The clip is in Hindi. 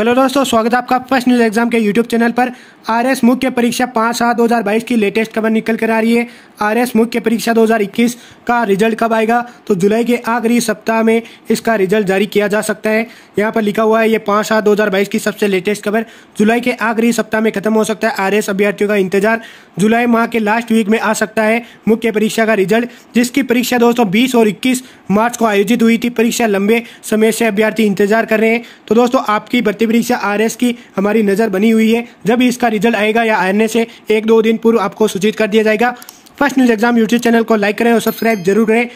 हेलो दोस्तों स्वागत है आपका फर्स्ट न्यूज़ एग्जाम के यूट्यूब चैनल पर आरएस मुख्य परीक्षा पाँच सात दो हज़ार बाईस की लेटेस्ट खबर निकल कर आ रही है आरएस मुख्य परीक्षा दो हज़ार इक्कीस का रिजल्ट कब आएगा तो जुलाई के आखिरी सप्ताह में इसका रिजल्ट जारी किया जा सकता है यहाँ पर लिखा हुआ है ये पांच सात दो हज़ार बाईस की सबसे लेटेस्ट खबर जुलाई के आखिरी सप्ताह में खत्म हो सकता है आर अभ्यर्थियों का इंतजार जुलाई माह के लास्ट वीक में आ सकता है मुख्य परीक्षा का रिजल्ट जिसकी परीक्षा दोस्तों बीस और इक्कीस मार्च को आयोजित हुई थी परीक्षा लंबे समय से अभ्यर्थी इंतजार कर रहे हैं तो दोस्तों आपकी भर्ती परीक्षा आर की हमारी नज़र बनी हुई है जब इसका रिजल्ट आएगा या आने से एक दो दिन पूर्व आपको सूचित कर दिया जाएगा first news exam YouTube channel को लाइक करें और सब्सक्राइब जरूर करें